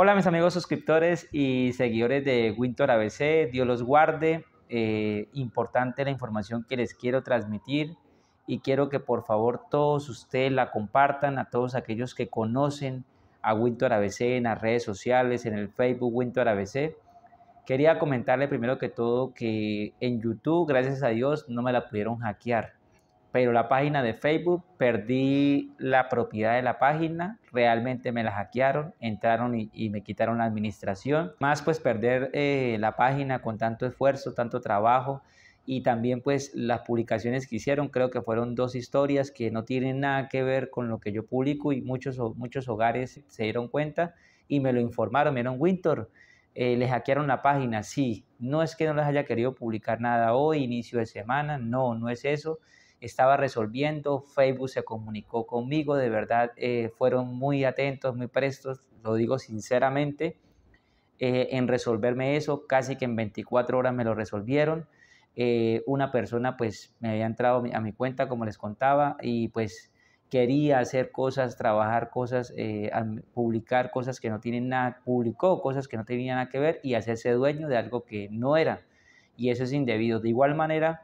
Hola mis amigos suscriptores y seguidores de Winter ABC, Dios los guarde. Eh, importante la información que les quiero transmitir y quiero que por favor todos ustedes la compartan a todos aquellos que conocen a Winter ABC en las redes sociales, en el Facebook Winter ABC. Quería comentarle primero que todo que en YouTube, gracias a Dios, no me la pudieron hackear pero la página de Facebook, perdí la propiedad de la página, realmente me la hackearon, entraron y, me quitaron la administración. Más pues perder eh, la página con tanto esfuerzo, tanto trabajo y también pues las publicaciones que hicieron, creo que fueron dos historias que no tienen nada que ver con lo que yo publico y muchos, muchos hogares se dieron cuenta y me lo informaron, me dieron Winter. Eh, les hackearon la página, sí, no es que no les haya querido publicar nada hoy, inicio de semana, no, no es eso, estaba resolviendo. Facebook se comunicó conmigo, de verdad eh, fueron muy atentos, muy prestos, lo digo sinceramente, eh, en resolverme eso. Casi que en 24 horas me lo resolvieron. Eh, una persona pues me había entrado a mi cuenta, como les contaba, y pues quería hacer cosas, trabajar cosas, publicar cosas que no tienen nada, publicó cosas que no tenían nada que ver y hacerse dueño de algo que no era. Y eso es indebido. De igual manera,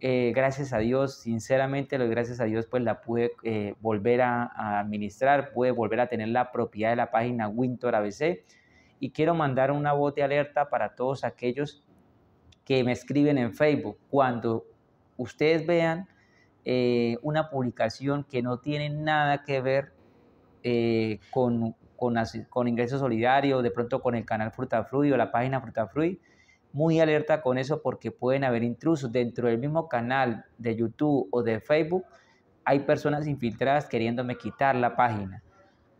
eh, gracias a Dios, sinceramente, gracias a Dios, pues la pude eh, volver a, administrar, pude volver a tener la propiedad de la página winter ABC. Y quiero mandar una voz de alerta para todos aquellos que me escriben en Facebook. Cuando ustedes vean eh, una publicación que no tiene nada que ver con, con, con ingreso solidario, de pronto con el canal Fruta Fruit o la página Fruta Fruit, muy alerta con eso porque pueden haber intrusos dentro del mismo canal de YouTube o de Facebook. Hay personas infiltradas queriéndome quitar la página.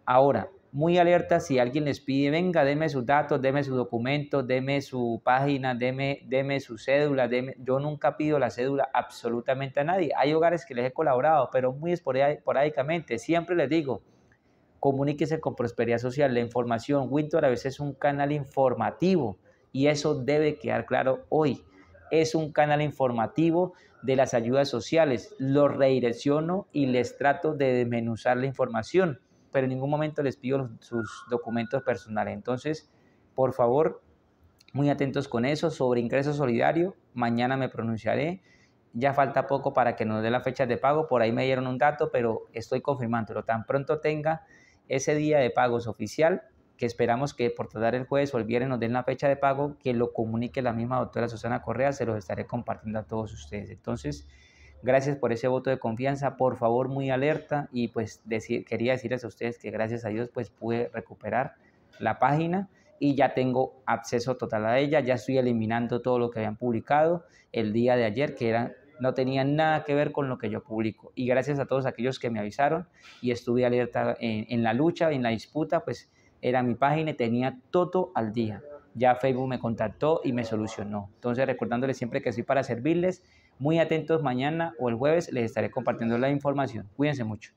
Ahora, muy alerta si alguien les pide, venga, deme sus datos, deme sus documentos, deme su página, deme, su cédula, yo nunca pido la cédula absolutamente a nadie. Hay hogares que les he colaborado, pero muy esporádicamente. Siempre les digo, comuníquese con Prosperidad Social. La información, Winter a veces es un canal informativo y eso debe quedar claro hoy. Es un canal informativo de las ayudas sociales. Lo redirecciono y les trato de desmenuzar la información, pero en ningún momento les pido sus documentos personales. Entonces, por favor, muy atentos con eso. Sobre ingreso solidario, mañana me pronunciaré. Ya falta poco para que nos dé la fecha de pago. Por ahí me dieron un dato, pero estoy confirmándolo. Tan pronto tenga ese día de pagos oficial, que esperamos que por tratar el jueves o el viernes nos den la fecha de pago, que lo comunique la misma doctora Susana Correa, se los estaré compartiendo a todos ustedes. Entonces, gracias por ese voto de confianza, por favor, muy alerta y pues quería decirles a ustedes que gracias a Dios pues pude recuperar la página y ya tengo acceso total a ella, ya estoy eliminando todo lo que habían publicado el día de ayer, que eran no tenía nada que ver con lo que yo publico. Y gracias a todos aquellos que me avisaron y estuve alerta en la lucha, en la disputa, pues era mi página y tenía todo al día. Ya Facebook me contactó y me solucionó. Entonces, recordándoles siempre que soy para servirles. Muy atentos mañana o el jueves les estaré compartiendo la información. Cuídense mucho.